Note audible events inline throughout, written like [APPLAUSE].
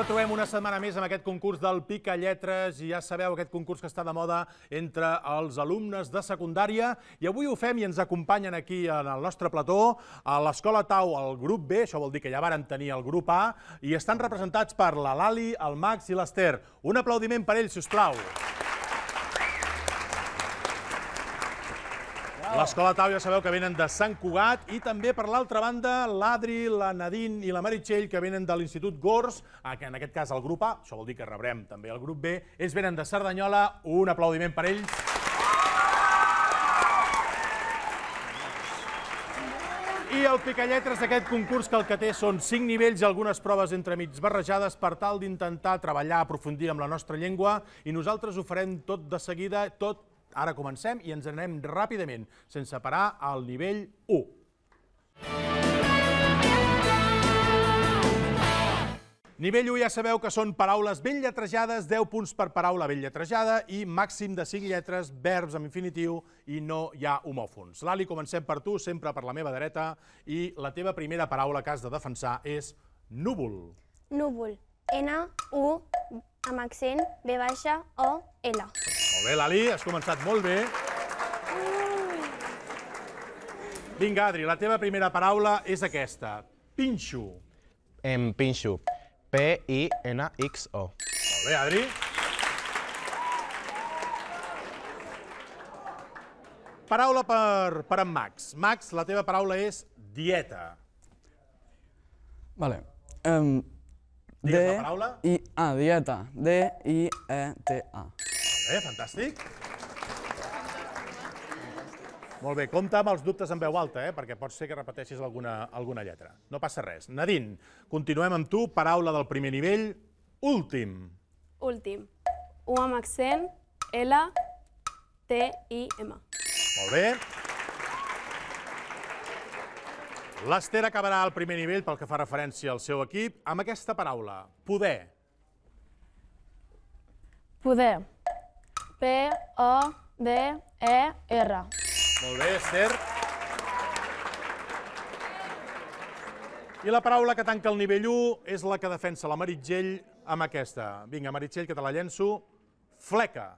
retrobem una setmana més amb aquest concurs del Pica Lletres i ja sabeu aquest concurs que està de moda entre els alumnes de secundària i avui ho fem i ens acompanyen aquí en el nostre plató a l'Escola Tau, el grup B, això vol dir que ja varen tenir el grup A i estan representats per la Lali, el Max i l'Ester. Un aplaudiment per ells, si us plau. Aplausos. L'Escola Tau ja sabeu que venen de Sant Cugat i també per l'altra banda l'Adri, la Nadine i la Meritxell que venen de l'Institut Gors, en aquest cas el grup A, això vol dir que rebrem també el grup B. Ells venen de Cerdanyola, un aplaudiment per ells. I el picalletres d'aquest concurs que el que té són 5 nivells i algunes proves entremig barrejades per tal d'intentar treballar, aprofundir amb la nostra llengua i nosaltres ho farem tot de seguida, tot Ara comencem i ens anem ràpidament, sense parar, al nivell 1. Nivell 1 ja sabeu que són paraules ben lletrejades, 10 punts per paraula ben lletrejada i màxim de 5 lletres, verbs amb infinitiu i no hi ha homòfons. Lali, comencem per tu, sempre per la meva dreta, i la teva primera paraula que has de defensar és núvol. Núvol. N-U amb accent B baixa O L. Molt bé, Lali, has començat molt bé. Vinga, Adri, la teva primera paraula és aquesta. Pinxo. Em pinxo. P-I-N-X-O. Molt bé, Adri. Paraula per, per en Max. Max, la teva paraula és dieta. Vale. Um, Digues D la paraula. I, ah, dieta. D-I-E-T-A. Eh, fantàstic. Molt bé, compta amb els dubtes en veu alta, eh? perquè pot ser que repeteixis alguna, alguna lletra. No passa res. Nadine, continuem amb tu. Paraula del primer nivell, últim. Últim. U amb accent, L, T, I, M. Molt bé. L'Ester acabarà al primer nivell pel que fa referència al seu equip amb aquesta paraula, poder. Poder. P-O-D-E-R. Molt bé, Esther. I la paraula que tanca el nivell 1 és la que defensa la Meritxell amb aquesta. Vinga, Meritxell, que te la llenço. Fleca.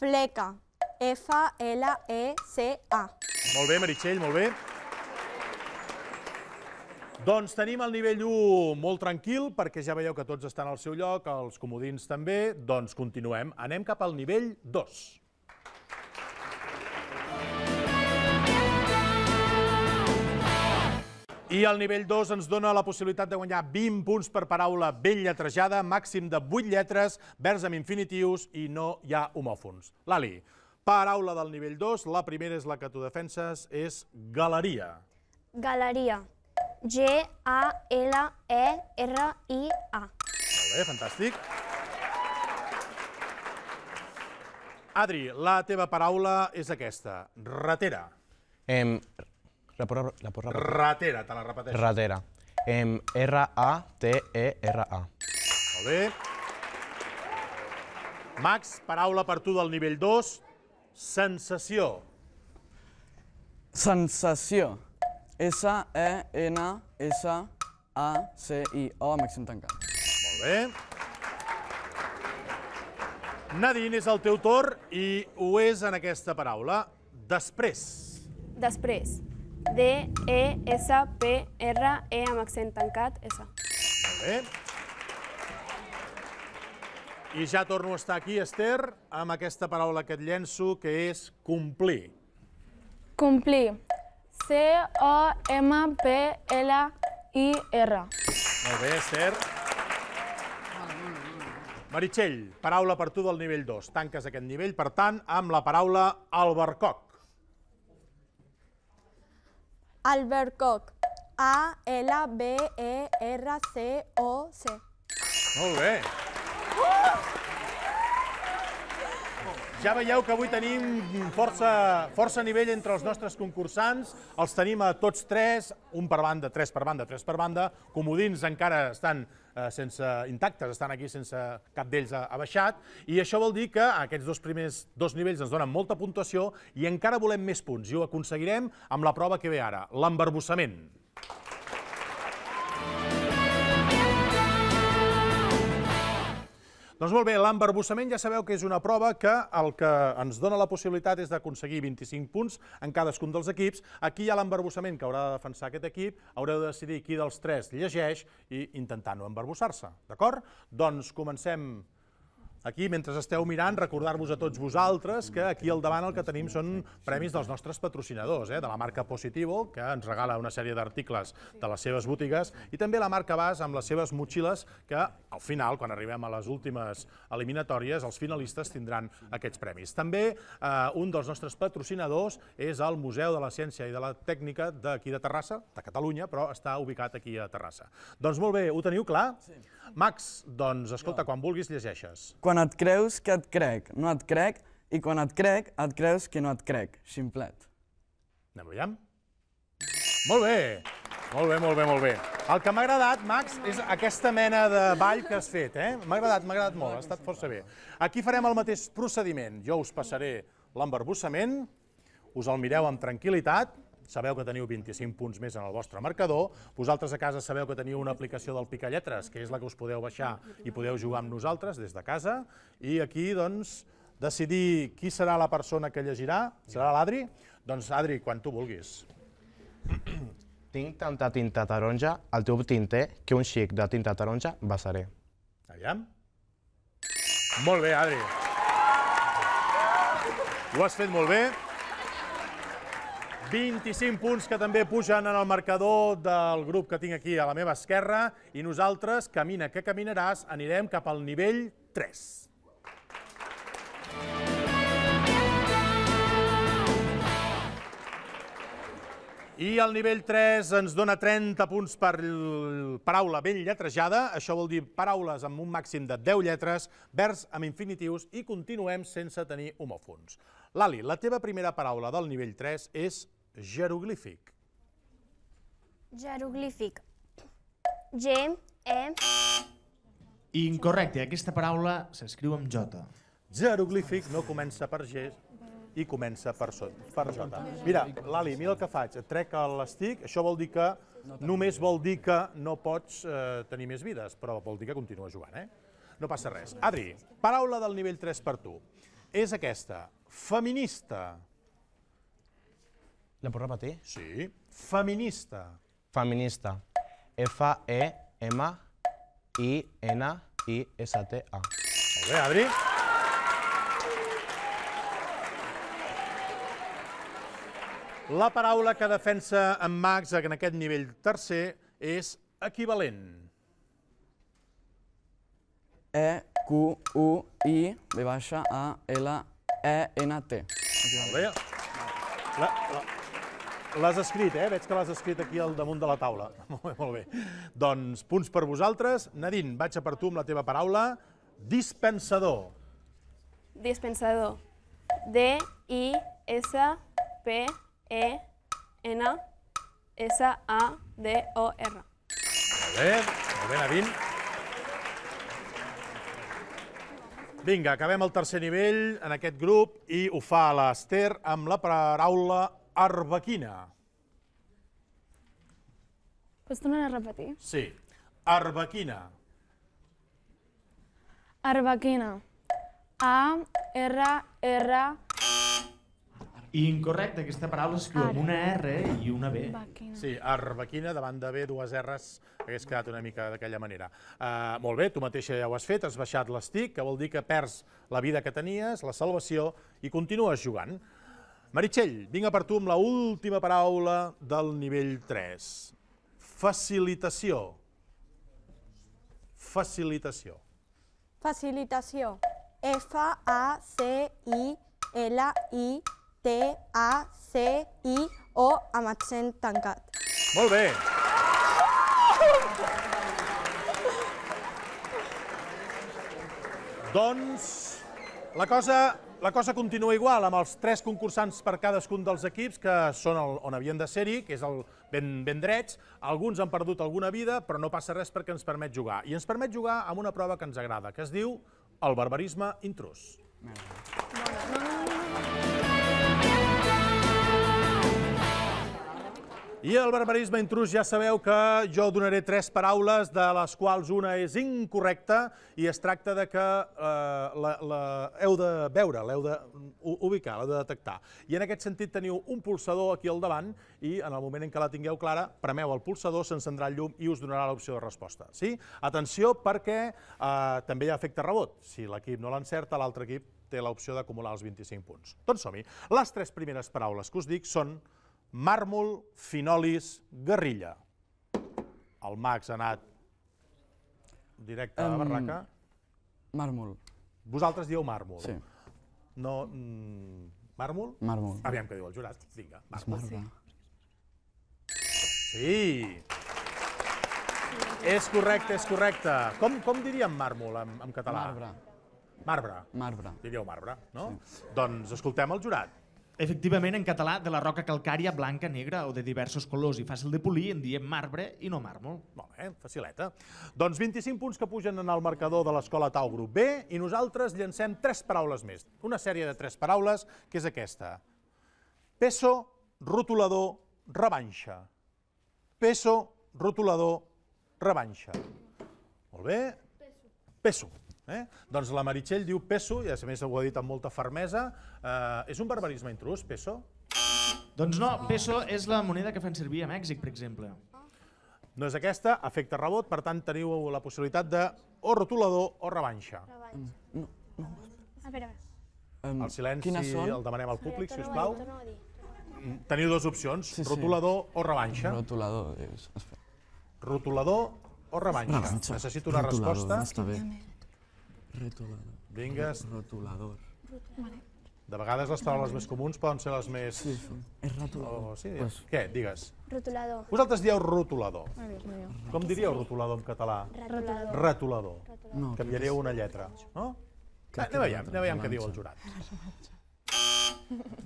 Fleca. F-L-E-C-A. Molt bé, Meritxell, molt bé. Doncs tenim el nivell 1 molt tranquil, perquè ja veieu que tots estan al seu lloc, els comodins també, doncs continuem. Anem cap al nivell 2. I el nivell 2 ens dona la possibilitat de guanyar 20 punts per paraula ben lletrejada, màxim de 8 lletres, vers amb infinitius i no hi ha homòfons. Lali, paraula del nivell 2, la primera és la que tu defenses, és galeria. Galeria. Galeria. G-A-L-E-R-I-A. E Molt bé, fantàstic. Adri, la teva paraula és aquesta. Ratera. Em, la la porra, Ratera, te la repeteixo. Ratera. R-A-T-E-R-A. E Molt bé. Max, paraula per tu del nivell 2. Sensació. Sensació. S-E-N-S-A-C-I. O amb accent tancat. Molt bé. Nadine, és el teu torn i ho és en aquesta paraula. Després. Després. D-E-S-P-R-E e, amb accent tancat, S. Molt bé. I ja torno a estar aquí, Esther, amb aquesta paraula que et llenço, que és complir. Complir. C-O-M-P-L-I-R. Molt bé, Esther. Meritxell, paraula per tu del nivell 2. Tanques aquest nivell, per tant, amb la paraula albercoc. Albercoc. A-L-B-E-R-C-O-C. Molt bé. Uh! Ja veieu que avui tenim força, força nivell entre els nostres concursants. Els tenim a tots tres, un per banda, tres per banda, tres per banda. Comodins encara estan eh, sense intactes, estan aquí sense cap d'ells ha, baixat. I això vol dir que aquests dos primers dos nivells ens donen molta puntuació i encara volem més punts. I ho aconseguirem amb la prova que ve ara, l'embarbussament. Aplausos Doncs molt bé, l'embarbussament ja sabeu que és una prova que el que ens dona la possibilitat és d'aconseguir 25 punts en cadascun dels equips. Aquí hi ha l'embarbussament que haurà de defensar aquest equip, haureu de decidir qui dels tres llegeix i intentar no embarbussar-se, d'acord? Doncs comencem aquí, mentre esteu mirant, recordar-vos a tots vosaltres que aquí al davant el que tenim són premis dels nostres patrocinadors, eh? de la marca Positivo, que ens regala una sèrie d'articles de les seves botigues, i també la marca Bas amb les seves motxilles, que al final, quan arribem a les últimes eliminatòries, els finalistes tindran aquests premis. També eh, un dels nostres patrocinadors és el Museu de la Ciència i de la Tècnica d'aquí de Terrassa, de Catalunya, però està ubicat aquí a Terrassa. Doncs molt bé, ho teniu clar? Sí. Max, doncs escolta, quan vulguis llegeixes. Quan et creus que et crec, no et crec, i quan et crec, et creus que no et crec. Ximplet. Anem a veure? Molt bé! Molt bé, molt bé, molt bé. El que m'ha agradat, Max, és aquesta mena de ball que has fet, eh? M'ha agradat, m'ha agradat molt, ha estat força bé. Aquí farem el mateix procediment. Jo us passaré l'embarbussament, us el mireu amb tranquil·litat, sabeu que teniu 25 punts més en el vostre marcador, vosaltres a casa sabeu que teniu una aplicació del Picalletres, que és la que us podeu baixar i podeu jugar amb nosaltres des de casa, i aquí, doncs, decidir qui serà la persona que llegirà, serà l'Adri? Doncs, Adri, quan tu vulguis. [CLEARS THROAT] Tinc tanta tinta taronja al teu tinter que un xic de tinta taronja vessaré. Aviam. Molt bé, Adri. Ho has fet molt bé. 25 punts que també pugen en el marcador del grup que tinc aquí a la meva esquerra i nosaltres, camina que caminaràs, anirem cap al nivell 3. I el nivell 3 ens dona 30 punts per paraula ben lletrejada, això vol dir paraules amb un màxim de 10 lletres, vers amb infinitius i continuem sense tenir homòfons. Lali, la teva primera paraula del nivell 3 és Jeroglífic. Jeroglífic. G, E... Incorrecte, aquesta paraula s'escriu amb J. Jeroglífic no comença per G i comença per, so, per J. Mira, Lali, mira el que faig, et trec l'estic, això vol dir que només vol dir que no pots eh, tenir més vides, però vol dir que continua jugant, eh? No passa res. Adri, paraula del nivell 3 per tu. És aquesta, feminista. Feminista. La puc repetir? Sí. Feminista. Feminista. F-E-M-I-N-I-S-T-A. Molt bé, Adri. La paraula que defensa en Max en aquest nivell tercer és equivalent. E, Q, U, I, V A, L, E, N, T. Molt bé. La, la, L'has escrit, eh? Veig que l'has escrit aquí al damunt de la taula. [LAUGHS] Molt bé, molt bé. Doncs punts per vosaltres. Nadine, vaig a per tu amb la teva paraula. Dispensador. Dispensador. D-I-S-P-E-N-S-A-D-O-R. Molt bé, molt bé, Nadine. Vinga, acabem el tercer nivell en aquest grup i ho fa l'Ester amb la paraula Arbequina. Pots tornar a repetir? Sí. Arbequina. Arbequina. A-R-R... I incorrecte, aquesta paraula es escriu amb una R i una B. Sí, arbequina, davant de B, dues R's, hagués quedat una mica d'aquella manera. Uh, molt bé, tu mateixa ja ho has fet, has baixat l'estic, que vol dir que perds la vida que tenies, la salvació, i continues jugant. Meritxell, vinc a per tu amb l'última paraula del nivell 3. Facilitació. Facilitació. Facilitació. F-A-C-I-L-I-T-A-C-I-O amb accent tancat. Molt bé. Doncs la cosa la cosa continua igual, amb els tres concursants per cadascun dels equips, que són el, on havien de ser-hi, que és el ben, ben drets. Alguns han perdut alguna vida, però no passa res perquè ens permet jugar. I ens permet jugar amb una prova que ens agrada, que es diu el barbarisme intrus. No, no, no, no. I al barbarisme intrus ja sabeu que jo donaré tres paraules de les quals una és incorrecta i es tracta de que eh, la, la, heu de veure, l'heu de ubicar, l'heu de detectar. I en aquest sentit teniu un pulsador aquí al davant i en el moment en què la tingueu clara, premeu el pulsador, s'encendrà el llum i us donarà l'opció de resposta. Sí? Atenció perquè eh, també hi ha efecte rebot. Si l'equip no l'encerta, l'altre equip té l'opció d'acumular els 25 punts. Doncs som-hi. Les tres primeres paraules que us dic són Màrmol Finolis Garrilla. El Max ha anat directe um, a la barraca. Màrmol. Vosaltres dieu màrmol. Sí. No... Mm, màrmol? Màrmol. Aviam què diu el jurat. Vinga, màrmol. sí. sí. És correcte, és correcte. Com, com diríem màrmol en, en català? Marbre. Marbre. Marbre. Diríeu marbre, no? Sí. Doncs escoltem el jurat. Efectivament, en català, de la roca calcària blanca, negra o de diversos colors i fàcil de polir, en diem marbre i no màrmol. Molt bé, facileta. Doncs 25 punts que pugen en el marcador de l'escola Tau Grup B i nosaltres llancem tres paraules més. Una sèrie de tres paraules, que és aquesta. Peso, rotulador, revanxa. Peso, rotulador, revanxa. Molt bé. Peso. Peso. Eh? Doncs la Meritxell diu Peso, i a més ho ha dit amb molta fermesa, eh, és un barbarisme intrus, Peso? Doncs no, Peso és la moneda que fan servir a Mèxic, per exemple. No és aquesta, efecte rebot, per tant teniu la possibilitat de o rotulador o rebanxa. Mm, no, no. A veure, el silenci el demanem al públic, si us plau. Teniu dues opcions, sí, sí. rotulador o rebanxa. Rotulador, dius. Rotulador o rebanxa. Necessito una rotulador, resposta. Està bé. Retolador. Vingues. Rotulador. Vale. De vegades les paraules més comuns poden ser les més... Sí, sí. És rotulador. Oh, sí, pues... Què, digues? Rotulador. Vosaltres dieu rotulador. Com diríeu rotulador en català? Retolador. Retolador. No, Canviaríeu una lletra, no? Que anem veiem, anem veiem què diu el jurat.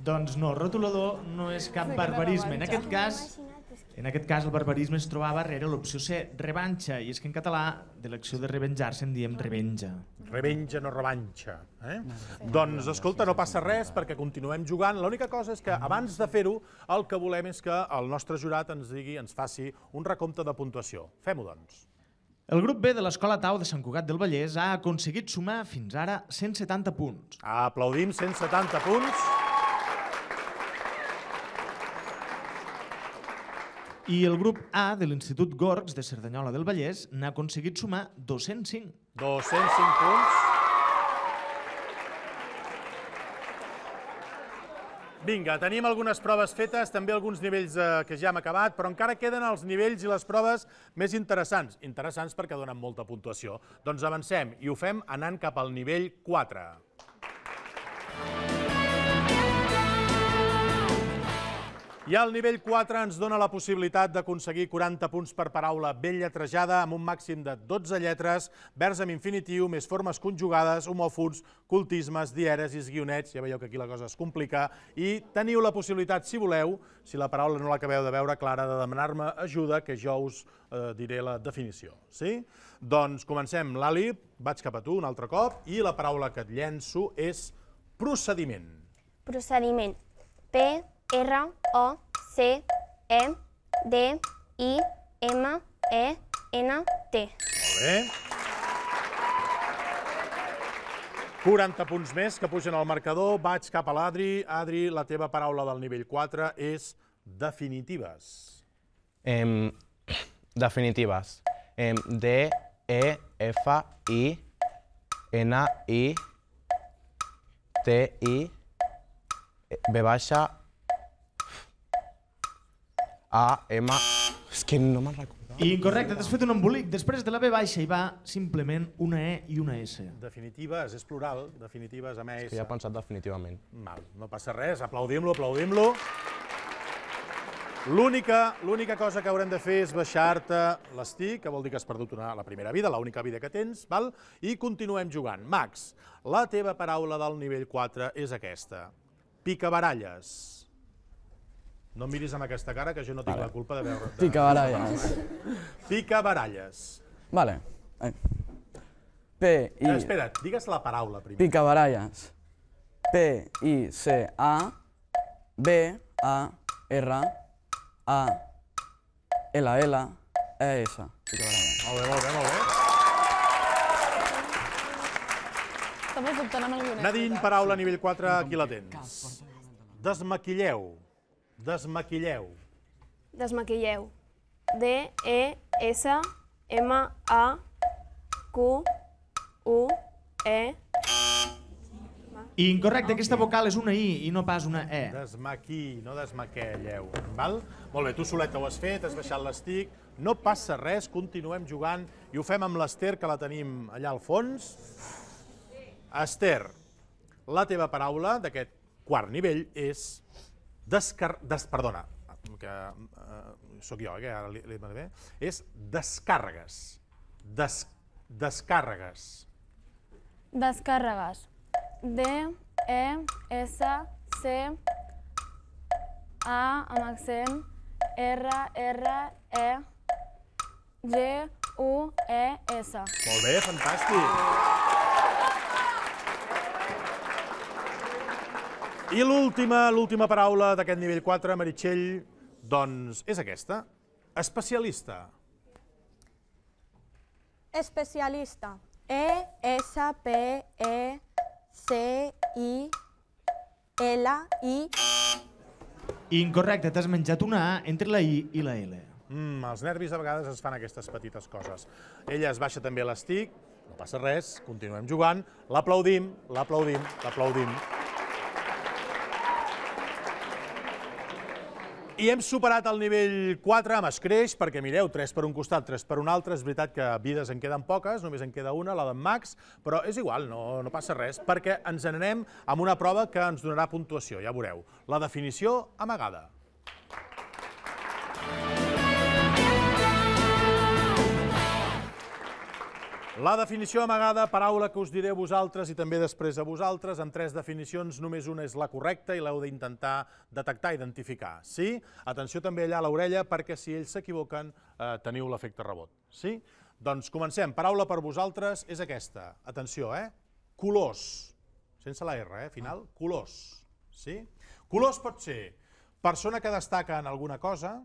Doncs no, rotulador no és cap barbarisme. En aquest cas, en aquest cas, el barbarisme es trobava darrere l'opció C, revanxa, i és que en català de l'acció de revenjar-se en diem revenja. Revenja, no revanxa. Eh? No, sí. Doncs, escolta, no passa res perquè continuem jugant. L'única cosa és que abans de fer-ho, el que volem és que el nostre jurat ens digui, ens faci un recompte de puntuació. Fem-ho, doncs. El grup B de l'Escola Tau de Sant Cugat del Vallès ha aconseguit sumar fins ara 170 punts. Aplaudim, 170 punts. I el grup A de l'Institut Gorgs de Cerdanyola del Vallès n'ha aconseguit sumar 205. 205 punts. Vinga, tenim algunes proves fetes, també alguns nivells eh, que ja hem acabat, però encara queden els nivells i les proves més interessants. Interessants perquè donen molta puntuació. Doncs avancem i ho fem anant cap al nivell 4. I al nivell 4 ens dona la possibilitat d'aconseguir 40 punts per paraula ben lletrejada amb un màxim de 12 lletres, vers amb infinitiu, més formes conjugades, homòfons, cultismes, dièresis, guionets, ja veieu que aquí la cosa es complica, i teniu la possibilitat, si voleu, si la paraula no l'acabeu de veure clara, de demanar-me ajuda, que jo us eh, diré la definició. Sí? Doncs comencem. L'Ali, vaig cap a tu un altre cop, i la paraula que et llenço és procediment. Procediment. P, R, O, C, E, D, I, M, E, N, T. Molt bé. 40 punts més que pugen al marcador. Vaig cap a l'Adri. Adri, la teva paraula del nivell 4 és definitives. Em, definitives. Em, D, E, F, I, N, I, T, I, B e, baixa, a-M... És que no me'n recordo. Incorrecte, t'has fet un embolic. Després de la B baixa hi va simplement una E i una S. Definitives, és plural, definitives amb ES. És que ja he pensat definitivament. Mal, no passa res, aplaudim-lo, aplaudim-lo. L'única cosa que haurem de fer és baixar-te l'estí, que vol dir que has perdut una, la primera vida, l'única vida que tens, val? i continuem jugant. Max, la teva paraula del nivell 4 és aquesta. Picabaralles. No miris amb aquesta cara, que jo no tinc vale. la culpa de veure... De... Pica baralles. Pica baralles. Vale. P, I... Eh, espera, digues la paraula primer. Pica baralles. P, I, C, A, B, A, R, A, L, L, E, S. Pica baralles. Molt bé, molt bé, molt bé. Estava dubtant amb el guionet. Nadine, paraula nivell 4, aquí la tens. Desmaquilleu. Desmaquilleu. Desmaquilleu. D-E-S-M-A-Q-U-E... E. Incorrecte, aquesta vocal és una I i no pas una E. Desmaquí, no desmaquelleu. Val? Molt bé, tu soleta ho has fet, has baixat l'estic, no passa res, continuem jugant i ho fem amb l'Ester, que la tenim allà al fons. Ester, la teva paraula d'aquest quart nivell és descar des, perdona, que eh, sóc jo, eh, que ara li, li bé, és descàrregues. Des, descàrregues. Descàrregues. D, E, S, C, A amb accent, R, R, E, G, U, E, S. Molt bé, fantàstic. I l'última, l'última paraula d'aquest nivell 4, Meritxell, doncs és aquesta. Especialista. Especialista. E-S-P-E-C-I-L-I... Incorrecte, t'has menjat una A entre la I i la L. Mmm, els nervis a vegades es fan aquestes petites coses. Ella es baixa també l'estic, no passa res, continuem jugant, l'aplaudim, l'aplaudim, l'aplaudim. I hem superat el nivell 4 amb escreix, perquè mireu, 3 per un costat, 3 per un altre, és veritat que vides en queden poques, només en queda una, la d'en Max, però és igual, no, no passa res, perquè ens n'anem amb una prova que ens donarà puntuació, ja veureu. La definició amagada. La definició amagada, paraula que us diré a vosaltres i també després a vosaltres, en tres definicions, només una és la correcta i l'heu d'intentar detectar, identificar. Sí? Atenció també allà a l'orella, perquè si ells s'equivoquen, eh, teniu l'efecte rebot. Sí? Doncs comencem. Paraula per vosaltres és aquesta. Atenció, eh? Colors. Sense la R, eh? Final. Ah. Colors. Sí? Colors pot ser persona que destaca en alguna cosa,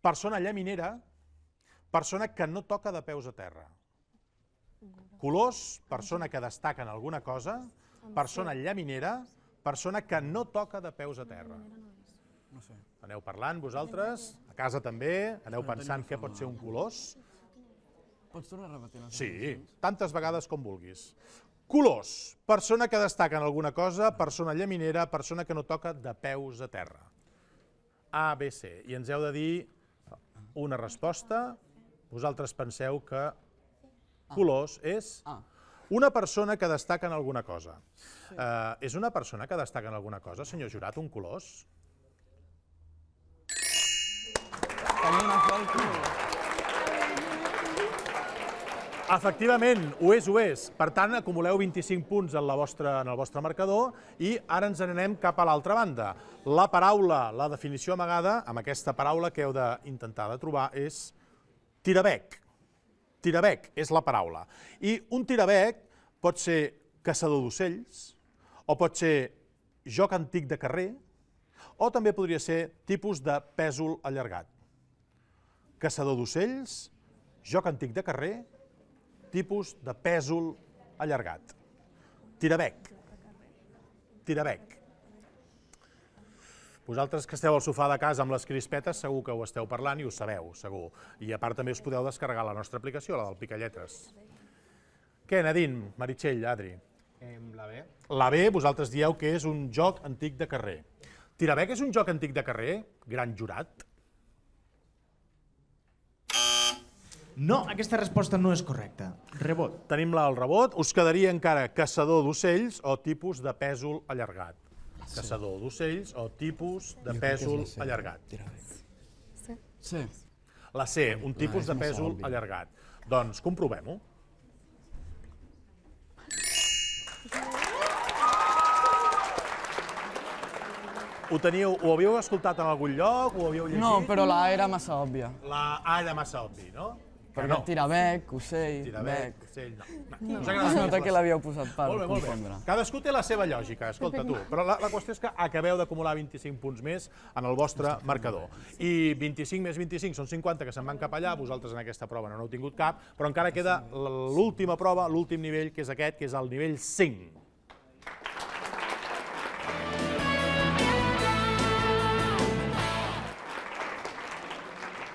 persona llaminera, persona que no toca de peus a terra. Colors, persona que destaca en alguna cosa, persona llaminera, persona que no toca de peus a terra. No sé. Aneu parlant vosaltres, a casa també, aneu pensant què pot ser un colors. Pots tornar a repetir? Sí, tantes vegades com vulguis. Colors, persona que destaca en alguna cosa, persona llaminera, persona que no toca de peus a terra. A, B, C. I ens heu de dir una resposta. Vosaltres penseu que Ah. colors, és ah. una persona que destaca en alguna cosa. Eh, és una persona que destaca en alguna cosa, senyor Jurat, un colors? Tenim una Efectivament, ho és, ho és. Per tant, acumuleu 25 punts en, la vostra, en el vostre marcador i ara ens n'anem cap a l'altra banda. La paraula, la definició amagada, amb aquesta paraula que heu d'intentar de trobar és tirabec. Tirabec és la paraula. I un tirabec pot ser caçador d'ocells, o pot ser joc antic de carrer, o també podria ser tipus de pèsol allargat. Caçador d'ocells, joc antic de carrer, tipus de pèsol allargat. Tirabec. Tirabec. Vosaltres que esteu al sofà de casa amb les crispetes segur que ho esteu parlant i ho sabeu, segur. I a part també us podeu descarregar la nostra aplicació, la del Picalletres. Què, Nadine, Meritxell, Adri? La B. La B, vosaltres dieu que és un joc antic de carrer. Tirabec és un joc antic de carrer? Gran jurat? No, aquesta resposta no és correcta. Rebot. Tenim la al rebot. Us quedaria encara caçador d'ocells o tipus de pèsol allargat caçador sí. d'ocells o tipus de jo pèsol allargat. Sí. sí. La C, un tipus no, e de pèsol allargat. Doncs comprovem-ho. Ho teniu, ho havíeu escoltat en algun lloc, ho havíeu llegit? No, però la A era massa òbvia. La A era massa òbvia, no? Però no. Tirabec, ocell, Tirabec, bec. ocell, no. No, no. no. no. nota que l'havíeu posat per molt bé, molt confondre. Bé. Cadascú té la seva lògica, escolta tu, però la, la qüestió és que acabeu d'acumular 25 punts més en el vostre marcador. I 25 més 25 són 50 que se'n van cap allà, vosaltres en aquesta prova no n'heu tingut cap, però encara queda l'última prova, l'últim nivell, que és aquest, que és el nivell 5.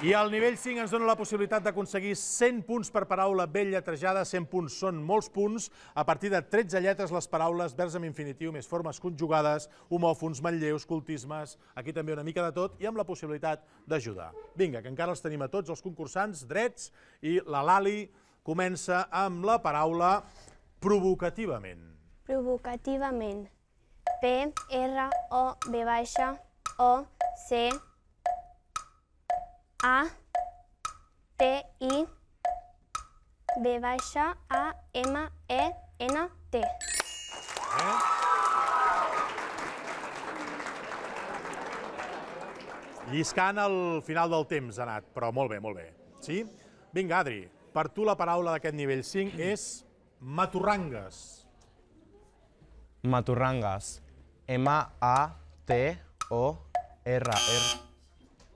I al nivell 5 ens dona la possibilitat d'aconseguir 100 punts per paraula ben lletrejada. 100 punts són molts punts. A partir de 13 lletres, les paraules vers amb infinitiu, més formes conjugades, homòfons, manlleus, cultismes, aquí també una mica de tot, i amb la possibilitat d'ajudar. Vinga, que encara els tenim a tots, els concursants, drets, i la Lali comença amb la paraula provocativament. Provocativament. P-R-O-V-O-C-A-T-I-V a T I B baixa A M E N T. Eh? Lliscant al final del temps ha anat, però molt bé, molt bé. Sí? Vinga, Adri, per tu la paraula d'aquest nivell 5 és maturrangues. Maturrangues. M-A-T-O-R-R. r r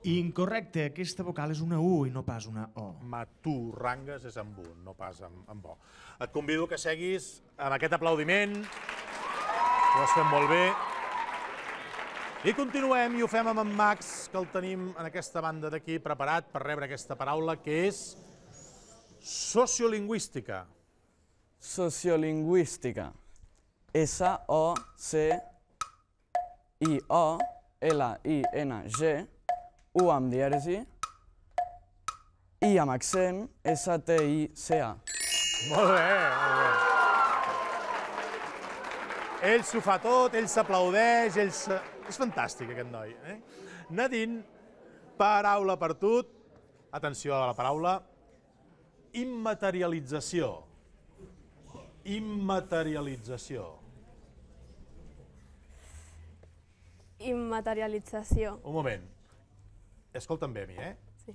Incorrecte, aquesta vocal és una U i no pas una O. Maturrangues és amb U, no pas amb, amb O. Et convido que seguis amb aquest aplaudiment. Ho has fet molt bé. I continuem i ho fem amb en Max, que el tenim en aquesta banda d'aquí preparat per rebre aquesta paraula, que és sociolingüística. Sociolingüística. S-O-C-I-O-L-I-N-G U amb dièresi i amb accent S-T-I-C-A. Molt bé, molt bé. Ell s'ho fa tot, ell s'aplaudeix, ell se... És fantàstic, aquest noi. Eh? Nadine, paraula per tu. Atenció a la paraula. Immaterialització. Immaterialització. Immaterialització. Un moment escolta'm bé a mi, eh? Sí.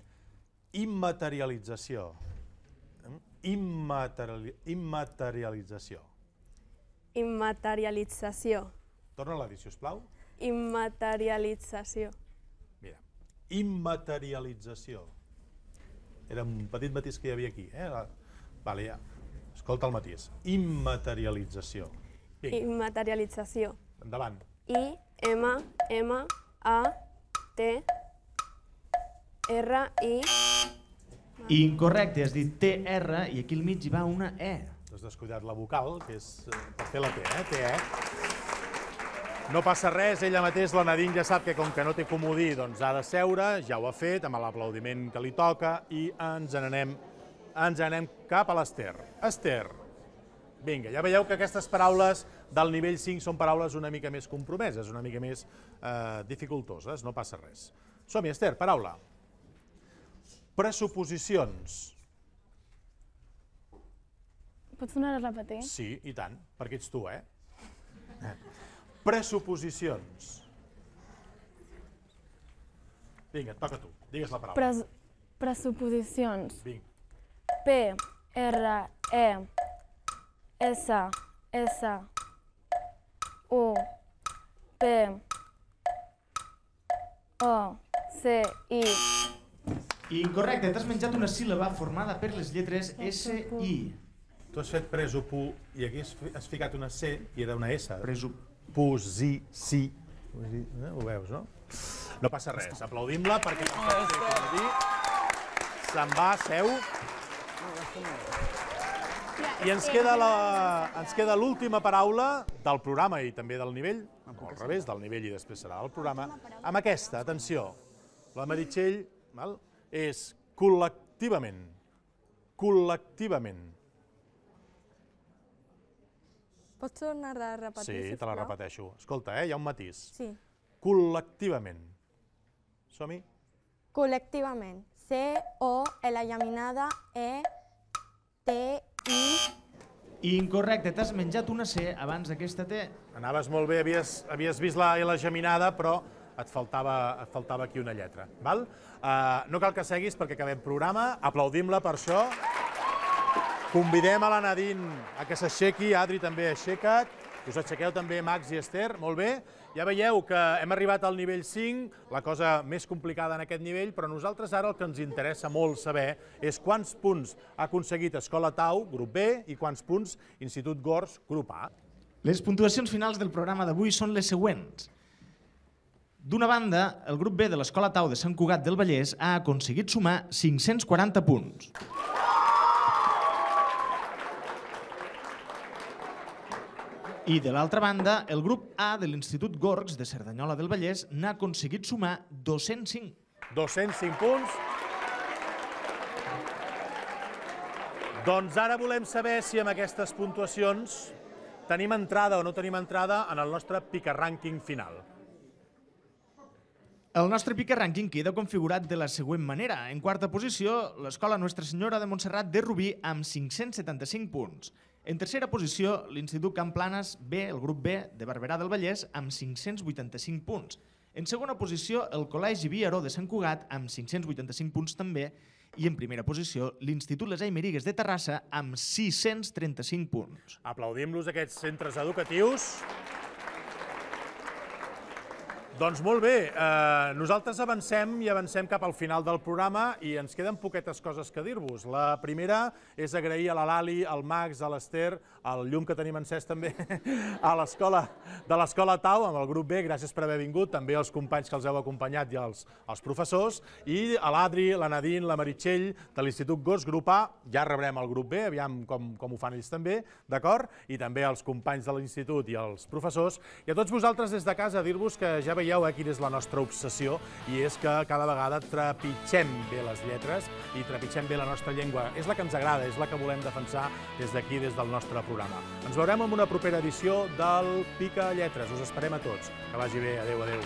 Immaterialització. Mm? Immateri immaterialització. Immaterialització. Torna-la a dir, sisplau. Immaterialització. Mira, immaterialització. Era un petit matís que hi havia aquí, eh? La... Vale, ja. Escolta el matís. Immaterialització. Immaterialització. Endavant. I, M, M, A, T, R, I... Incorrecte, has dit R, i aquí al mig hi va una E. T'has descuidat la vocal, que és eh, per fer la T, eh? T, -E. No passa res, ella mateix, la Nadine, ja sap que com que no té comodí, doncs ha de seure, ja ho ha fet, amb l'aplaudiment que li toca, i ens n'anem ens anem cap a l'Ester. Ester, vinga, ja veieu que aquestes paraules del nivell 5 són paraules una mica més compromeses, una mica més eh, dificultoses, no passa res. Som-hi, Ester, paraula. Pressuposicions. Pots tornar a repetir? Sí, i tant, perquè ets tu, eh? Pressuposicions. Vinga, et toca tu. Digues la paraula. Pres pressuposicions. Vinga. P, R, E, S, S, U, P, O, C, I, Incorrecte, t'has menjat una síl·laba formada per les lletres S, I. Tu has fet presupu i aquí has ficat una C i era una S. Presupusi, si. Eh, ho veus, no? No passa res, aplaudim-la perquè se'n va, seu. I ens queda la, ens queda l'última paraula del programa i també del nivell, al revés, del nivell i després serà el programa, amb aquesta, atenció, la Meritxell, és col·lectivament, col·lectivament. Pots tornar a repetir, Sí, te la repeteixo. Escolta, eh, hi ha un matís. Sí. Col·lectivament. Som-hi. Col·lectivament. C-O, L llaminada, E, T-I... Incorrecte, t'has menjat una C abans d'aquesta T. Anaves molt bé, havies, havies vist la L geminada, però et faltava, et faltava aquí una lletra. Val? Uh, no cal que seguis perquè acabem programa. Aplaudim-la per això. Convidem a la Nadine a que s'aixequi, Adri també aixeca't, que us aixequeu també Max i Esther, molt bé. Ja veieu que hem arribat al nivell 5, la cosa més complicada en aquest nivell, però nosaltres ara el que ens interessa molt saber és quants punts ha aconseguit Escola Tau, grup B, i quants punts Institut Gors, grup A. Les puntuacions finals del programa d'avui són les següents. D'una banda, el grup B de l'Escola Tau de Sant Cugat del Vallès ha aconseguit sumar 540 punts. I de l'altra banda, el grup A de l'Institut Gorgs de Cerdanyola del Vallès n'ha aconseguit sumar 205. 205 punts. Doncs ara volem saber si amb aquestes puntuacions tenim entrada o no tenim entrada en el nostre picarrànquing final. El nostre pica rànquing queda configurat de la següent manera. En quarta posició, l'Escola Nostra Senyora de Montserrat de Rubí amb 575 punts. En tercera posició, l'Institut Planes B, el grup B de Barberà del Vallès, amb 585 punts. En segona posició, el Col·legi Viaró de Sant Cugat, amb 585 punts també, i en primera posició, l'Institut Les Aimerigues de Terrassa amb 635 punts. Aplaudim-los aquests centres educatius. Doncs molt bé, eh, nosaltres avancem i avancem cap al final del programa i ens queden poquetes coses que dir-vos. La primera és agrair a la Lali, al Max, a l'Ester, el llum que tenim encès també [LAUGHS] a l'escola de l'escola Tau, amb el grup B, gràcies per haver vingut, també els companys que els heu acompanyat i els, els professors, i a l'Adri, la Nadine, la Meritxell, de l'Institut Gos, grup A, ja rebrem el grup B, aviam com, com ho fan ells també, d'acord? I també els companys de l'Institut i els professors, i a tots vosaltres des de casa dir-vos que ja veieu eh, quina és la nostra obsessió, i és que cada vegada trepitgem bé les lletres i trepitgem bé la nostra llengua. És la que ens agrada, és la que volem defensar des d'aquí, des del nostre programa programa. Ens veurem en una propera edició del Pica Lletres. Us esperem a tots. Que vagi bé. Adéu, adéu.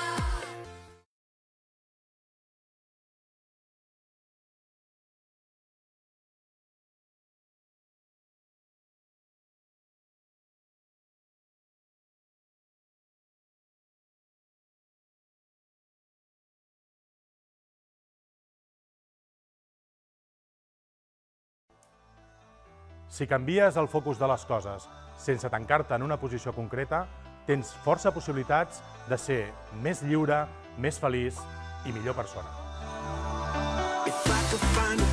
Si canvies el focus de les coses sense tancar-te en una posició concreta, tens força possibilitats de ser més lliure, més feliç i millor persona. If I could find a